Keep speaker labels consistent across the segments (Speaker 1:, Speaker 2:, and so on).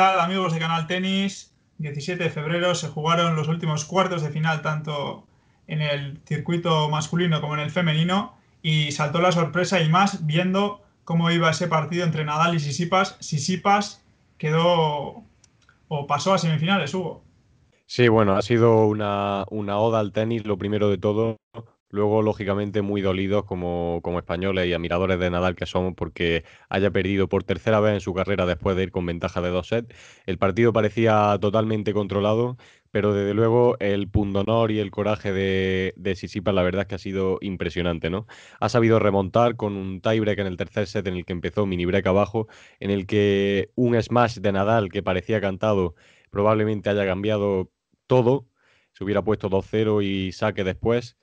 Speaker 1: amigos de Canal Tenis? 17 de febrero se jugaron los últimos cuartos de final, tanto en el circuito masculino como en el femenino, y saltó la sorpresa y más viendo cómo iba ese partido entre Nadal y Sisipas. Sisipas quedó o pasó a semifinales, Hugo.
Speaker 2: Sí, bueno, ha sido una, una oda al tenis, lo primero de todo, Luego, lógicamente, muy dolidos como, españoles y admiradores de Nadal que somos porque haya perdido por tercera vez en su carrera después de ir con ventaja de dos sets. El partido parecía totalmente controlado, pero desde luego el pundonor y el coraje de, de Sisipa, la verdad es que ha sido impresionante, ¿no? Ha sabido remontar con un tiebreak en el tercer set en el que empezó, mini break abajo, en el que un smash de Nadal que parecía cantado probablemente haya cambiado todo, se hubiera puesto 2-0 y saque después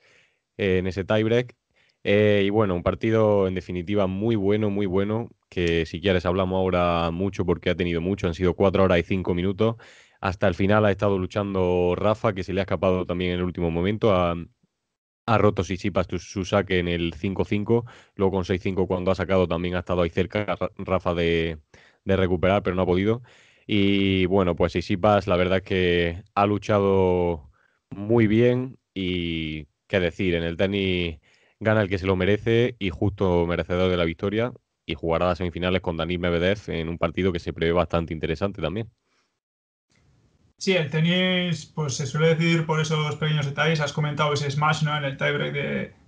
Speaker 2: en ese tiebreak. Eh, y bueno, un partido en definitiva muy bueno, muy bueno, que si quieres hablamos ahora mucho porque ha tenido mucho, han sido cuatro horas y cinco minutos. Hasta el final ha estado luchando Rafa, que se le ha escapado también en el último momento. Ha, roto Sisipas su, su saque en el 5-5, luego con 6-5 cuando ha sacado también ha estado ahí cerca Rafa de, recuperar, pero no ha podido. Y bueno, pues Sisipas la verdad es que ha luchado muy bien y que decir. En el tenis gana el que se lo merece y justo merecedor de la victoria. Y jugará las semifinales con Dani Medvedev en un partido que se prevé bastante interesante también.
Speaker 1: Sí, el tenis pues, se suele decidir por esos pequeños detalles. Has comentado ese smash ¿no? en el tiebreak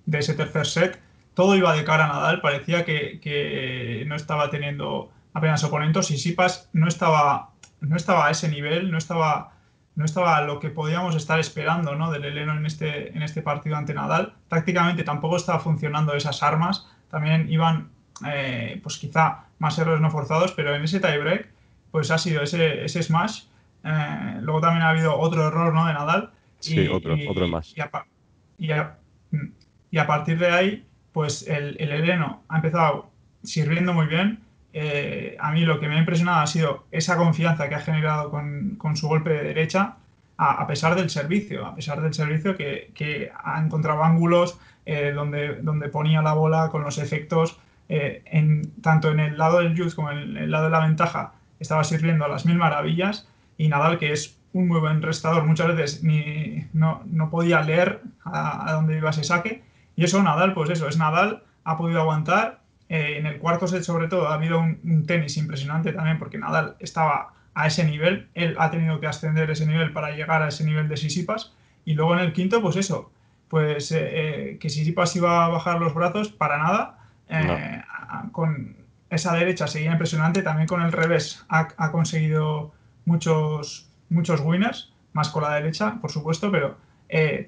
Speaker 1: de, ese tercer set. Todo iba de cara a Nadal. Parecía que, no estaba teniendo apenas oponentes y Sipas no estaba, no estaba a ese nivel, no estaba no estaba lo que podíamos estar esperando ¿no? del eleno en este, en este partido ante Nadal. Tácticamente tampoco estaba funcionando esas armas, también iban eh, pues quizá más errores no forzados, pero en ese tiebreak pues ha sido ese, smash. Eh, luego también ha habido otro error ¿no? de Nadal. Sí, y, otro, más. Y a, partir de ahí, pues el, eleno ha empezado sirviendo muy bien, eh, a mí lo que me ha impresionado ha sido esa confianza que ha generado con, su golpe de derecha, a, pesar del servicio, a pesar del servicio que, ha encontrado ángulos eh, donde, ponía la bola con los efectos, eh, tanto en el lado del youth como en el, lado de la ventaja, estaba sirviendo a las mil maravillas y Nadal, que es un muy buen restador, muchas veces no, podía leer a, a dónde iba ese saque y eso Nadal, pues eso, es Nadal, ha podido aguantar eh, en el cuarto set, sobre todo, ha habido un, tenis impresionante también, porque Nadal estaba a ese nivel, él ha tenido que ascender ese nivel para llegar a ese nivel de Sisipas, y luego en el quinto, pues eso, pues eh, eh, que Sisipas iba a bajar los brazos para nada, con esa derecha seguía impresionante, también con el revés ha, conseguido muchos, muchos winners, más con la derecha, por supuesto, pero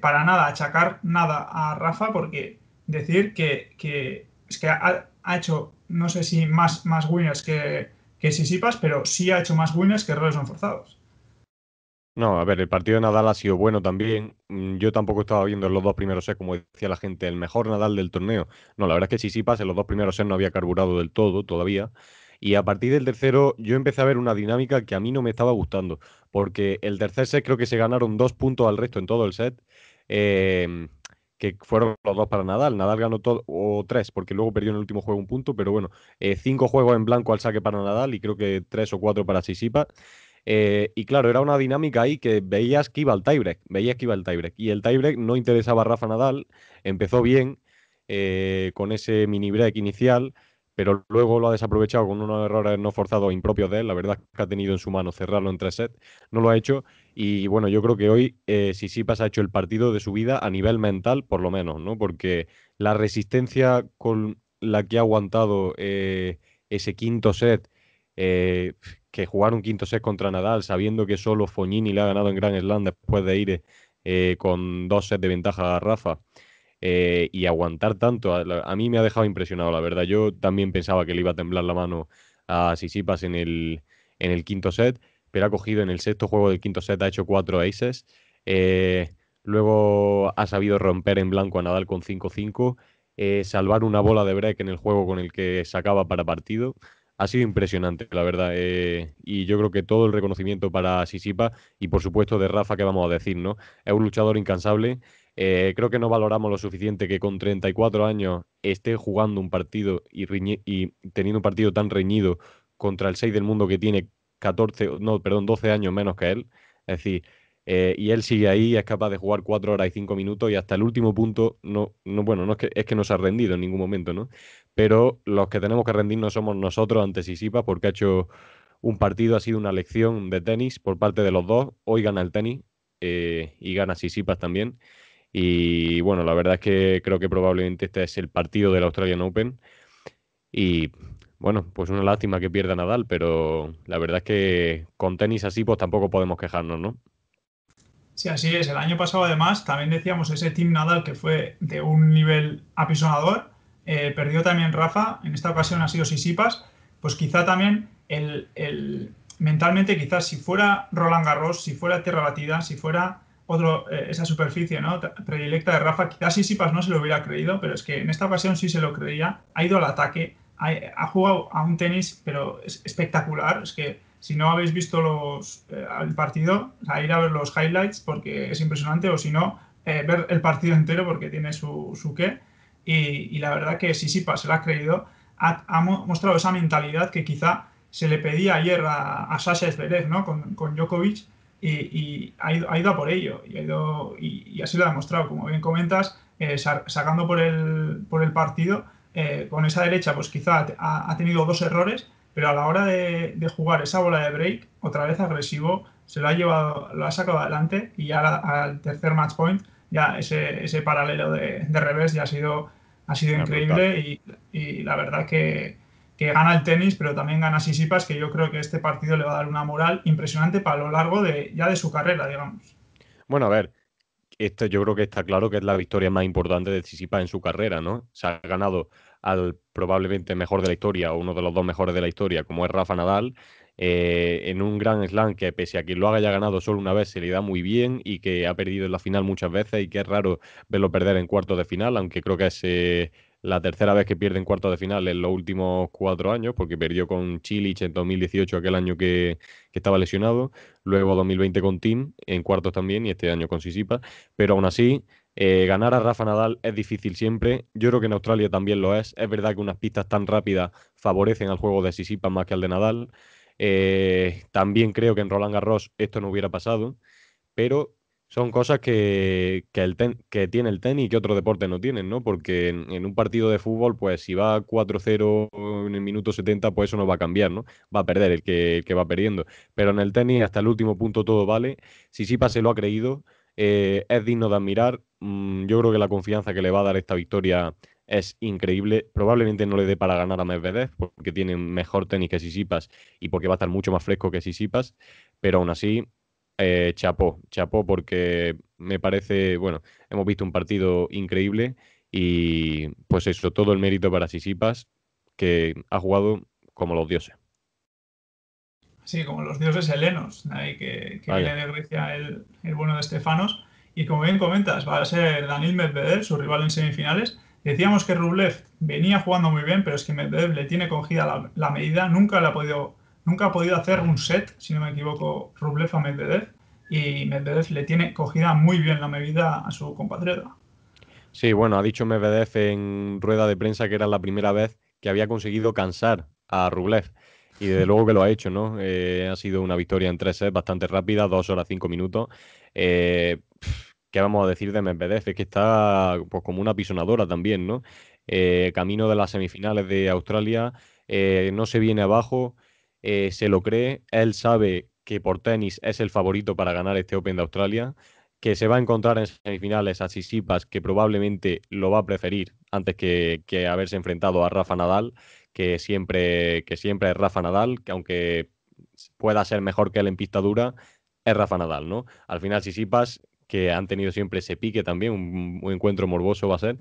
Speaker 1: para nada achacar nada a Rafa, porque decir que, que es que ha, ha hecho, no sé si más, más winners que, que Sisipas, pero sí ha hecho más winners que errores forzados.
Speaker 2: No, a ver, el partido de Nadal ha sido bueno también. Mm, yo tampoco estaba viendo en los dos primeros sets, como decía la gente, el mejor Nadal del torneo. No, la verdad es que Sisipas en los dos primeros sets no había carburado del todo todavía. Y a partir del tercero yo empecé a ver una dinámica que a mí no me estaba gustando, porque el tercer set creo que se ganaron dos puntos al resto en todo el set. Eh, que fueron los dos para Nadal. Nadal ganó todo, o tres, porque luego perdió en el último juego un punto, pero bueno, eh, cinco juegos en blanco al saque para Nadal y creo que tres o cuatro para Sisipa. Eh, y claro, era una dinámica ahí que veías que iba el tiebreak, veías que iba el tiebreak. Y el tiebreak no interesaba a Rafa Nadal, empezó bien eh, con ese mini break inicial, pero luego lo ha desaprovechado con unos errores no forzados e impropios de él. La verdad es que ha tenido en su mano cerrarlo en tres sets, no lo ha hecho. Y bueno, yo creo que hoy eh, Sisipas ha hecho el partido de su vida a nivel mental, por lo menos, ¿no? Porque la resistencia con la que ha aguantado eh, ese quinto set, eh, que jugar un quinto set contra Nadal, sabiendo que solo Fognini le ha ganado en Grand Slam después de ir eh, con dos sets de ventaja a Rafa. Eh, y aguantar tanto. A, mí me ha dejado impresionado, la verdad. Yo también pensaba que le iba a temblar la mano a Sisipas en el, en el quinto set, pero ha cogido en el sexto juego del quinto set, ha hecho cuatro aces. Eh, luego ha sabido romper en blanco a Nadal con 5-5, eh, salvar una bola de break en el juego con el que sacaba para partido. Ha sido impresionante, la verdad. y yo creo que todo el reconocimiento para Sisipa y, por supuesto, de Rafa, que vamos a decir, ¿no? Es un luchador incansable eh, creo que no valoramos lo suficiente que con 34 años esté jugando un partido y, teniendo un partido tan reñido contra el 6 del mundo que tiene 14, no, perdón, 12 años menos que él. Es decir, eh, y él sigue ahí, es capaz de jugar 4 horas y 5 minutos y hasta el último punto, no, no, bueno, no es, que, es no se ha rendido en ningún momento, ¿no? Pero los que tenemos que rendirnos somos nosotros ante Sisipa porque ha hecho un partido, ha sido una lección de tenis por parte de los dos. Hoy gana el tenis eh, y gana Sisipas también. Y bueno, la verdad es que creo que probablemente este es el partido del Australian Open. Y bueno, pues una lástima que pierda Nadal, pero la verdad es que con tenis así pues tampoco podemos quejarnos, ¿no?
Speaker 1: Sí, así es. El año pasado además también decíamos ese Team Nadal que fue de un nivel apisonador. Eh, perdió también Rafa, en esta ocasión ha sido Sisipas, pues quizá también el, mentalmente quizás si fuera Roland Garros, si fuera Tierra Batida, si fuera otro, eh, esa superficie ¿no? predilecta de Rafa. Quizás Sisipas no se lo hubiera creído, pero es que en esta ocasión sí se lo creía. Ha ido al ataque, ha, jugado a un tenis, pero es espectacular. Es que si no habéis visto los, eh, el partido, a ir a ver los highlights porque es impresionante, o si no, eh, ver el partido entero porque tiene su, su qué. Y, la verdad que Sisipas se lo ha creído. Ha, mostrado esa mentalidad que quizá se le pedía ayer a, a Sasha Zverev, ¿no? Con, con Djokovic y, ha, ido, ha, ido, a por ello y, ha ido, y, así lo ha demostrado, como bien comentas, eh, sacando por el, por el partido, eh, con esa derecha pues quizá ha, tenido dos errores, pero a la hora de, jugar esa bola de break, otra vez agresivo, se lo ha llevado, lo ha sacado adelante y ya al tercer match point, ya ese, ese paralelo de, de revés ya ha sido, ha sido increíble y, y la verdad que, que gana el tenis, pero también gana Sisipas, que yo creo que este partido le va a dar una moral impresionante para lo largo de, ya de su carrera, digamos.
Speaker 2: Bueno, a ver, esto yo creo que está claro que es la victoria más importante de Sisipas en su carrera, ¿no? Se ha ganado al probablemente mejor de la historia, o uno de los dos mejores de la historia, como es Rafa Nadal, eh, en un gran slam que pese a que lo haya ganado solo una vez se le da muy bien y que ha perdido en la final muchas veces y que es raro verlo perder en cuartos de final, aunque creo que es la tercera vez que pierde en cuartos de final en los últimos cuatro años, porque perdió con Chilich en 2018, aquel año que, estaba lesionado, luego 2020 con Tim, en cuartos también, y este año con Sisipa, pero aún así... Eh, ganar a Rafa Nadal es difícil siempre. Yo creo que en Australia también lo es. Es verdad que unas pistas tan rápidas favorecen al juego de Sisipa más que al de Nadal. Eh, también creo que en Roland Garros esto no hubiera pasado. Pero son cosas que, el que tiene el tenis y que otro deporte no tienen, ¿no? Porque en, un partido de fútbol, pues si va 4-0 en el minuto 70, pues eso no va a cambiar, ¿no? Va a perder el que, va perdiendo. Pero en el tenis hasta el último punto todo vale. Si se lo ha creído, eh, es digno de admirar. Mm, yo creo que la confianza que le va a dar esta victoria es increíble. Probablemente no le dé para ganar a Medvedev porque tiene mejor tenis que Sisipas y porque va a estar mucho más fresco que Sisipas, pero aún así eh, chapó, chapó porque me parece, bueno, hemos visto un partido increíble y pues eso, todo el mérito para Sisipas, que ha jugado como los dioses.
Speaker 1: Sí, como los dioses helenos, ahí que, viene de Grecia el, bueno de Estefanos. Y como bien comentas, va a ser Daniel Medvedev, su rival en semifinales. Decíamos que Rublev venía jugando muy bien, pero es que Medvedev le tiene cogida la, la medida, nunca la ha podido nunca ha podido hacer un set, si no me equivoco, Rublev a Medvedev, y Medvedev le tiene cogida muy bien la medida a su compatriota.
Speaker 2: Sí, bueno, ha dicho Medvedev en rueda de prensa que era la primera vez que había conseguido cansar a Rublev. Y desde luego que lo ha hecho, ¿no? Eh, ha sido una victoria en tres sets bastante rápida, dos horas cinco minutos. Eh, ¿Qué vamos a decir de Medvedev? Es que está pues, como una pisonadora también, ¿no? Eh, camino de las semifinales de Australia, no se viene abajo, eh, se lo cree, él sabe que por tenis es el favorito para ganar este Open de Australia, que se va a encontrar en semifinales a Sisipas, que probablemente lo va a preferir antes que, haberse enfrentado a Rafa Nadal, que siempre, que siempre es Rafa Nadal, que aunque pueda ser mejor que él en pista dura, es Rafa Nadal, ¿no? Al final Sisipas, que han tenido siempre ese pique también, un, encuentro morboso va a ser,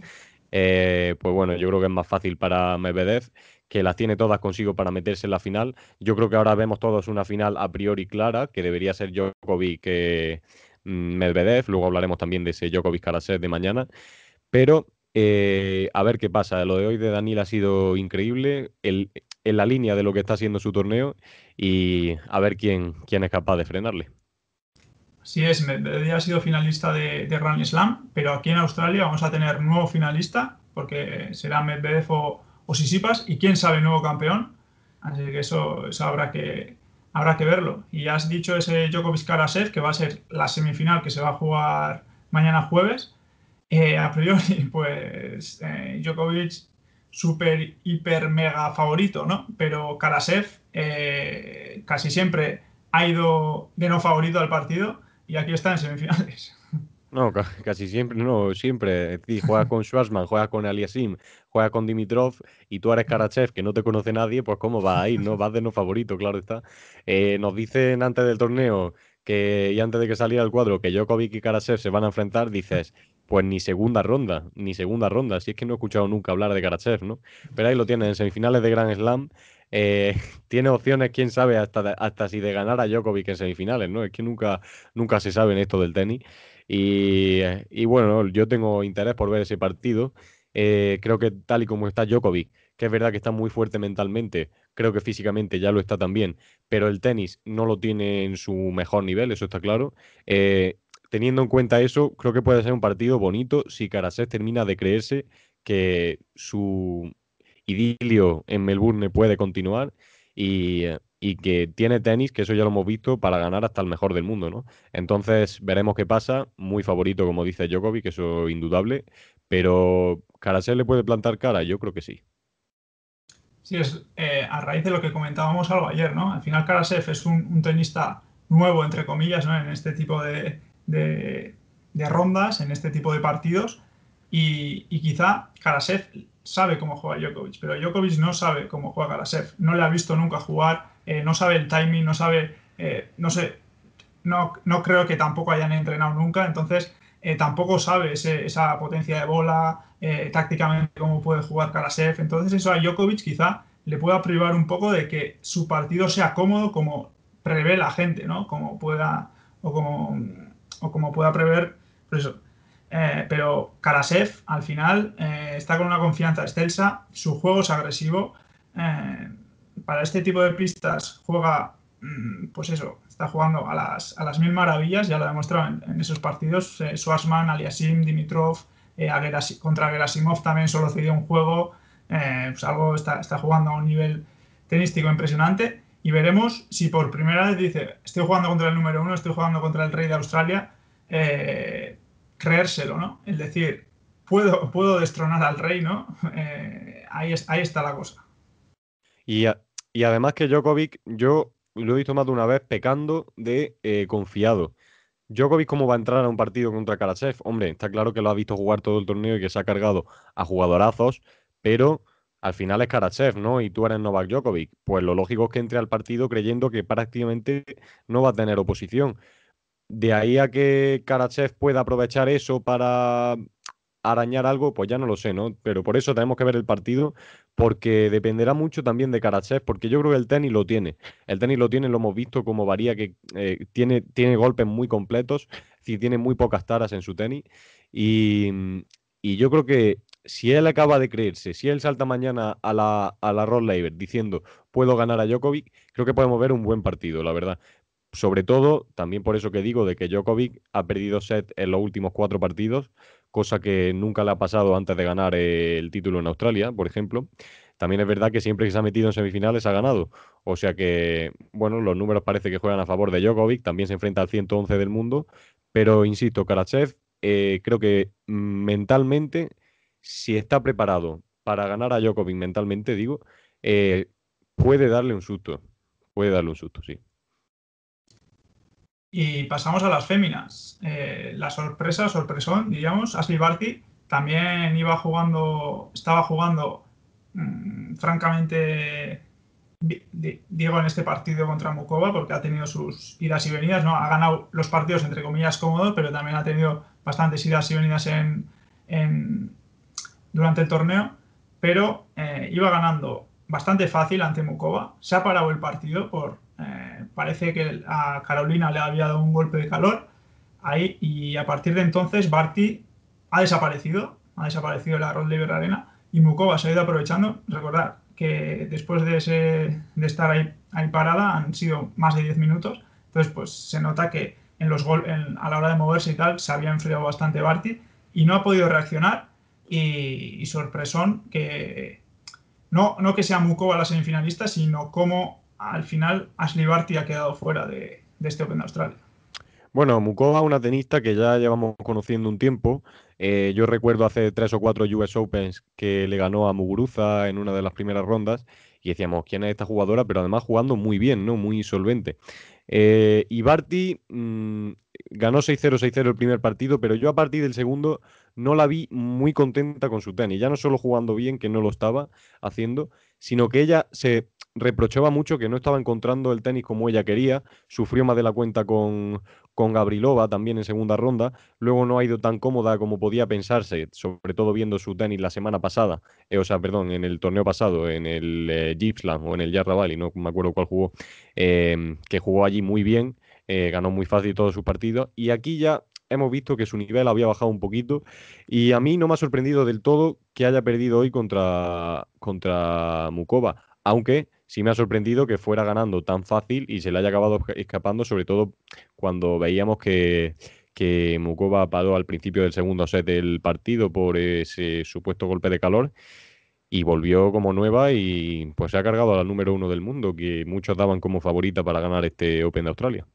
Speaker 2: eh, pues bueno, yo creo que es más fácil para Medvedev que las tiene todas consigo para meterse en la final. Yo creo que ahora vemos todos una final a priori clara, que debería ser Djokovic que eh, mm, Medvedev. Luego hablaremos también de ese Djokovic Karasev de mañana. Pero eh, a ver qué pasa. Lo de hoy de Daniel ha sido increíble. El, en la línea de lo que está haciendo su torneo y a ver quién, quién es capaz de frenarle.
Speaker 1: Así es, Medvedev ha sido finalista de, de Slam, pero aquí en Australia vamos a tener nuevo finalista porque será Medvedev o, o Sisipas y quién sabe nuevo campeón. Así que eso, habrá, que, habrá que verlo. Y has dicho ese Djokovic Karasev que va a ser la semifinal que se va a jugar mañana jueves. Eh, a priori, pues eh, Djokovic súper, hiper, mega favorito, ¿no? Pero Karasev eh, casi siempre ha ido de no favorito al partido y aquí está en semifinales.
Speaker 2: No, casi siempre, no, siempre. decir, juega con Schwarzman, juega con Aliasim, juega con Dimitrov y tú eres Karachev, que no te conoce nadie, pues cómo va ahí ¿no? Vas de no favorito, claro está. Eh, nos dicen antes del torneo que, y antes de que saliera el cuadro, que Jokovic y Karachev se van a enfrentar, dices, pues ni segunda ronda, ni segunda ronda. Si es que no he escuchado nunca hablar de Karachev, ¿no? Pero ahí lo tienes, en semifinales de Grand Slam. Eh, tiene opciones, quién sabe, hasta, hasta si de ganar a Jokovic en semifinales, ¿no? Es que nunca, nunca se sabe en esto del tenis. Y, bueno, yo tengo interés por ver ese partido. Eh, creo que tal y como está Djokovic, que es verdad que está muy fuerte mentalmente, creo que físicamente ya lo está también, pero el tenis no lo tiene en su mejor nivel, eso está claro. Eh, teniendo en cuenta eso, creo que puede ser un partido bonito si Caracés termina de creerse que su idilio en Melbourne puede continuar y, eh, y que tiene tenis, que eso ya lo hemos visto, para ganar hasta el mejor del mundo, ¿no? Entonces veremos qué pasa, muy favorito como dice que eso indudable, pero ¿Karasev le puede plantar cara? Yo creo que sí.
Speaker 1: Sí, es eh, a raíz de lo que comentábamos algo ayer, ¿no? Al final Karasev es un, tenista nuevo, entre comillas, En este tipo de, rondas, en este tipo de partidos, y, y quizá Karasev sabe cómo juega Djokovic, pero Djokovic no sabe cómo juega Karasev, no le ha visto nunca jugar, eh, no sabe el timing, no sabe, eh, no sé, no, no, creo que tampoco hayan entrenado nunca, entonces eh, tampoco sabe esa potencia de bola, tácticamente cómo puede jugar Karasev entonces eso a Djokovic quizá le pueda privar un poco de que su partido sea cómodo como prevé la gente, ¿no? Como pueda, o como, o como pueda prever, pues eso eh, pero Karasev al final eh, está con una confianza excelsa, su juego es agresivo. Eh, para este tipo de pistas juega, mm, pues eso, está jugando a las, a las mil maravillas, ya lo ha demostrado en, esos partidos. Swashman, Aliasim, Dimitrov, contra Gerasimov también solo cedió un juego. pues algo está, está jugando a un nivel tenístico impresionante. Y veremos si por primera vez dice, estoy jugando contra el número uno, estoy jugando contra el rey de Australia. Eh, creérselo, ¿no? Es decir, puedo, puedo destronar al rey, ¿no? Eh, ahí, ahí está la cosa.
Speaker 2: Y, y, además que Djokovic, yo lo he visto más de una vez pecando de eh, confiado. Djokovic, ¿cómo va a entrar a un partido contra Karachev? Hombre, está claro que lo ha visto jugar todo el torneo y que se ha cargado a jugadorazos, pero al final es Karachev, ¿no? Y tú eres Novak Djokovic. Pues lo lógico es que entre al partido creyendo que prácticamente no va a tener oposición. De ahí a que Karachev pueda aprovechar eso para arañar algo, pues ya no lo sé, ¿no? Pero por eso tenemos que ver el partido, porque dependerá mucho también de Karachev, porque yo creo que el tenis lo tiene. El tenis lo tiene, lo hemos visto como varía, que eh, tiene, tiene golpes muy completos, es tiene muy pocas taras en su tenis. Y, yo creo que si él acaba de creerse, si él salta mañana a la, a la diciendo puedo ganar a Djokovic, creo que podemos ver un buen partido, la verdad sobre todo, también por eso que digo de que Djokovic ha perdido set en los últimos cuatro partidos, cosa que nunca le ha pasado antes de ganar el título en Australia, por ejemplo. También es verdad que siempre que se ha metido en semifinales ha ganado. O sea que, bueno, los números parece que juegan a favor de Djokovic, también se enfrenta al 111 del mundo, pero insisto, Karachev eh, creo que mentalmente, si está preparado para ganar a Djokovic mentalmente, digo, eh, puede darle un susto. Puede darle un susto, sí.
Speaker 1: Y pasamos a las féminas. Eh, la sorpresa, sorpresón, diríamos, Ashley Barty también iba jugando, estaba jugando mm, francamente, ...Diego en este partido contra Mukova, porque ha tenido sus idas y venidas, ¿no? Ha ganado los partidos, entre comillas, cómodos, pero también ha tenido bastantes idas y venidas en, durante el torneo, pero eh, iba ganando bastante fácil ante Mukova, se ha parado el partido por parece que a Carolina le había dado un golpe de calor ahí y a partir de entonces Barty ha desaparecido, ha desaparecido la Rod Laver Arena y Mukova se ha ido aprovechando. recordar que después de, ese, de estar ahí, ahí, parada han sido más de 10 minutos, entonces pues se nota que en los gol, a la hora de moverse y tal se había enfriado bastante Barty y no ha podido reaccionar y, sorpresón que no, no que sea Mukova la semifinalista, sino cómo al final Ashley Barty ha quedado fuera de, este Open de Australia.
Speaker 2: Bueno, Mukova, una tenista que ya llevamos conociendo un tiempo. Eh, yo recuerdo hace tres o cuatro US Opens que le ganó a Muguruza en una de las primeras rondas y decíamos, ¿quién es esta jugadora? Pero además jugando muy bien, ¿no? Muy solvente. Eh, y Barty mm, ganó 6-0, 6-0 el primer partido, pero yo a partir del segundo no la vi muy contenta con su tenis. Ya no solo jugando bien, que no lo estaba haciendo, sino que ella se reprochaba mucho que no estaba encontrando el tenis como ella quería, sufrió más de la cuenta con, con Gabrilova también en segunda ronda, luego no ha ido tan cómoda como podía pensarse, sobre todo viendo su tenis la semana pasada, eh, o sea, perdón, en el torneo pasado, en el Gippsland eh, o en el Yarra Valley, no me acuerdo cuál jugó, em, que jugó allí muy bien, eh, ganó muy fácil todos sus partidos y aquí ya hemos visto que su nivel había bajado un poquito y a mí no me ha sorprendido del todo que haya perdido hoy contra, contra Mukova aunque sí me ha sorprendido que fuera ganando tan fácil y se le haya acabado escapando, sobre todo cuando veíamos que, que Mukova paró al principio del segundo set del partido por ese supuesto golpe de calor y volvió como nueva y pues se ha cargado a la número uno del mundo que muchos daban como favorita para ganar este Open de Australia.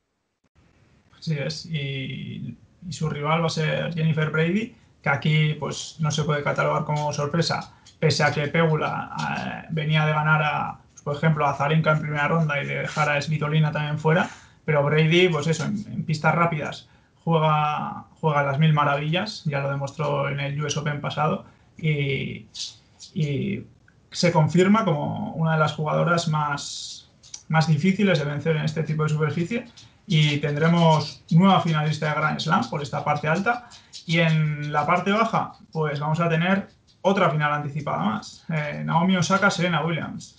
Speaker 1: Sí es, y, su rival va a ser Jennifer Brady, que aquí pues no se puede catalogar como sorpresa pese a que Pegula eh, venía de ganar por ejemplo, a Zarinka en primera ronda y de dejar a Svitolina también fuera, pero Brady, pues eso, en, pistas rápidas juega, juega las mil maravillas, ya lo demostró en el US Open pasado, y, se confirma como una de las jugadoras más, más difíciles de vencer en este tipo de superficie y tendremos nueva finalista de Grand Slam por esta parte alta. Y en la parte baja, pues vamos a tener otra final anticipada más. Eh, Naomi Osaka, Serena Williams.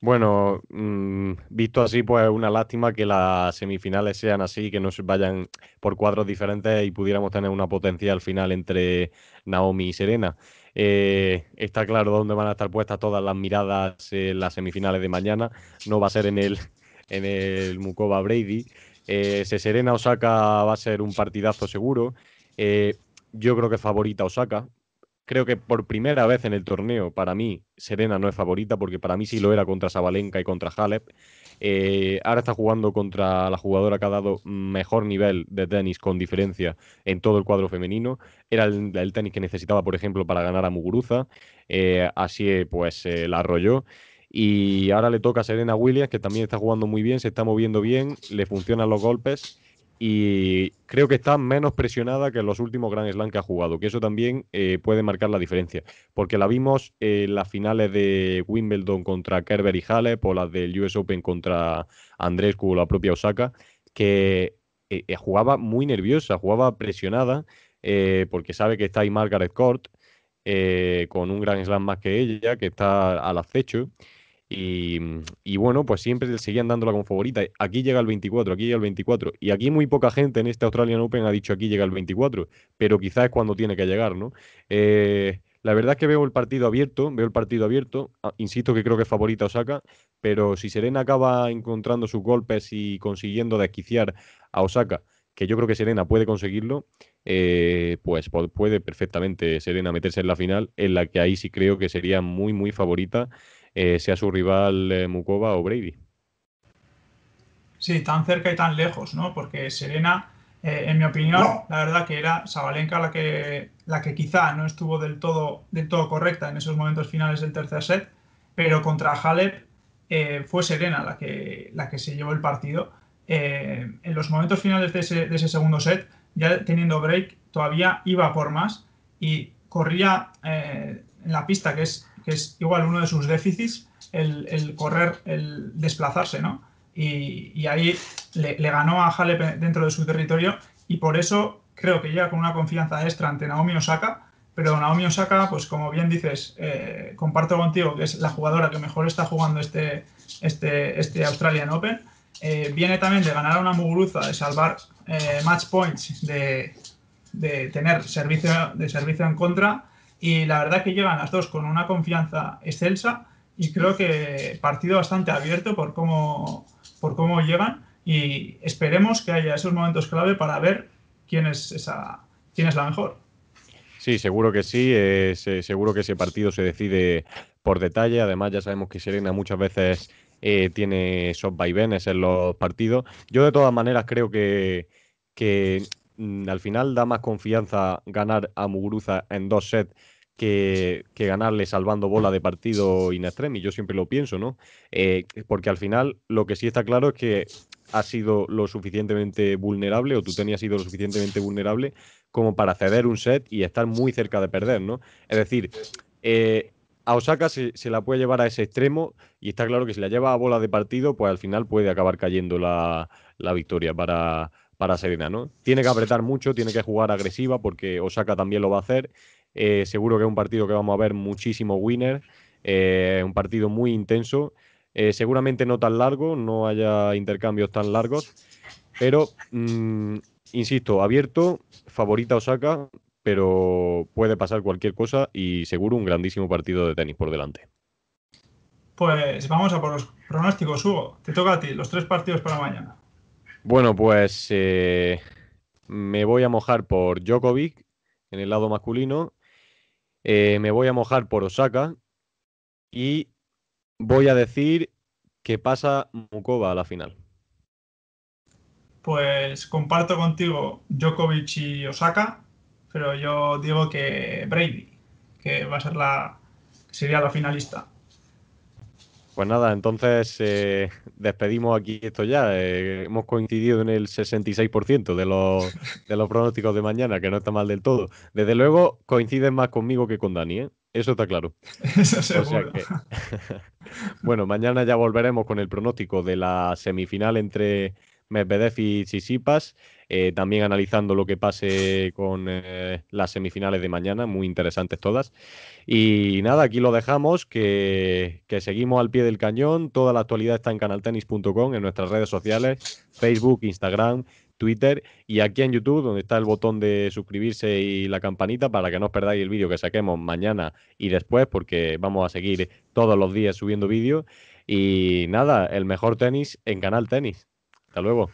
Speaker 2: Bueno, mm, visto así, pues una lástima que las semifinales sean así, que no se vayan por cuadros diferentes y pudiéramos tener una potencial final entre Naomi y Serena. Eh, está claro dónde van a estar puestas todas las miradas en las semifinales de mañana. No va a ser en el, en el Mukova Brady. Eh, Serena Osaka va a ser un partidazo seguro. yo creo que favorita Osaka. Creo que por primera vez en el torneo, para mí, Serena no es favorita, porque para mí sí lo era contra Sabalenka y contra Halep. Eh, ahora está jugando contra la jugadora que ha dado mejor nivel de tenis con diferencia en todo el cuadro femenino. Era el, tenis que necesitaba, por ejemplo, para ganar a Muguruza. Eh, así eh, pues la arrolló. Y ahora le toca a Serena Williams, que también está jugando muy bien, se está moviendo bien, le funcionan los golpes y creo que está menos presionada que en los últimos Grand Slam que ha jugado, que eso también eh, puede marcar la diferencia, porque la vimos en las finales de Wimbledon contra Kerber y Halep o las del US Open contra Andrescu o la propia Osaka, que eh, eh, jugaba muy nerviosa, jugaba presionada, porque sabe que está ahí Margaret Court con un Grand Slam más que ella, que está al acecho. Mm, y, bueno, pues siempre seguían dándola como favorita. Aquí llega el 24, aquí llega el 24. Y aquí muy poca gente en este Australian Open ha dicho aquí llega el 24, pero quizás es cuando tiene que llegar, ¿no? Eh, la verdad es que veo el partido abierto, veo el partido abierto. Ah, insisto que creo que es favorita Osaka, pero si Serena acaba encontrando sus golpes y consiguiendo desquiciar a Osaka, que yo creo que Serena puede conseguirlo, eh, pues puede perfectamente Serena meterse en la final, en la que ahí sí creo que sería muy, muy favorita. Eh, sea su rival eh, Mukova o Brady.
Speaker 1: Sí, tan cerca y tan lejos, ¿no? Porque Serena, eh, en mi opinión, la verdad que era Sabalenka la que, la que quizá no estuvo del todo, del todo correcta en esos momentos finales del tercer set, pero contra Halep fue Serena la que, la que se llevó el partido. en los momentos finales de ese, segundo set, ya teniendo break, todavía iba por más y corría en la pista, que es que es igual uno de sus déficits, el, el correr, el desplazarse, ¿no? Y, y ahí le, le, ganó a Halep dentro de su territorio y por eso creo que llega con una confianza extra ante Naomi Osaka, pero Naomi Osaka, pues como bien dices, eh, comparto contigo que es la jugadora que mejor está jugando este, este, este Australian Open. Eh, viene también de ganar a una muguruza, de salvar eh, match points, de, de tener servicio, de servicio en contra y la verdad que llegan las dos con una confianza excelsa y creo que partido bastante abierto por cómo, por cómo llegan y esperemos que haya esos momentos clave para ver quién es, esa, quién es la mejor.
Speaker 2: Sí, seguro que sí, eh, seguro que ese partido se decide por detalle, además ya sabemos que Serena muchas veces eh, tiene esos vaivenes en los partidos. Yo de todas maneras creo que, que Mm, al final da más confianza ganar a Muguruza en dos sets que, ganarle salvando bola de partido in extremis. Yo siempre lo pienso, ¿no? Eh, porque al final lo que sí está claro es que ha sido lo suficientemente vulnerable o tú tenías sido lo suficientemente vulnerable como para ceder un set y estar muy cerca de perder, ¿no? Es decir, eh, a Osaka se, se, la puede llevar a ese extremo y está claro que si la lleva a bola de partido, pues al final puede acabar cayendo la, la victoria para, para Serena, ¿no? Tiene que apretar mucho, tiene que jugar agresiva porque Osaka también lo va a hacer. Eh, seguro que es un partido que vamos a ver muchísimo winner, eh, un partido muy intenso, eh, seguramente no tan largo, no haya intercambios tan largos, pero mm, insisto, abierto, favorita Osaka, pero puede pasar cualquier cosa y seguro un grandísimo partido de tenis por delante.
Speaker 1: Pues vamos a por los pronósticos, Hugo. Te toca a ti los tres partidos para mañana.
Speaker 2: Bueno, pues eh, me voy a mojar por Djokovic en el lado masculino. Eh, me voy a mojar por Osaka. Y voy a decir que pasa Mukova a la final.
Speaker 1: Pues comparto contigo Djokovic y Osaka, pero yo digo que Brady, que va a ser la. sería la finalista.
Speaker 2: Pues nada, entonces eh, despedimos aquí esto ya. Eh, hemos coincidido en el 66% de los, pronósticos de mañana, que no está mal del todo. Desde luego coinciden más conmigo que con Dani, ¿eh? Eso está claro. Eso bueno, mañana ya volveremos con el pronóstico de la semifinal entre Medvedev y Chisipas. Eh, también analizando lo que pase con eh, las semifinales de mañana, muy interesantes todas. Y nada, aquí lo dejamos, que, que seguimos al pie del cañón, toda la actualidad está en canaltenis.com, en nuestras redes sociales, Facebook, Instagram, Twitter y aquí en YouTube, donde está el botón de suscribirse y la campanita para que no os perdáis el vídeo que saquemos mañana y después, porque vamos a seguir todos los días subiendo vídeos. Y nada, el mejor tenis en Canal Tenis. Hasta luego.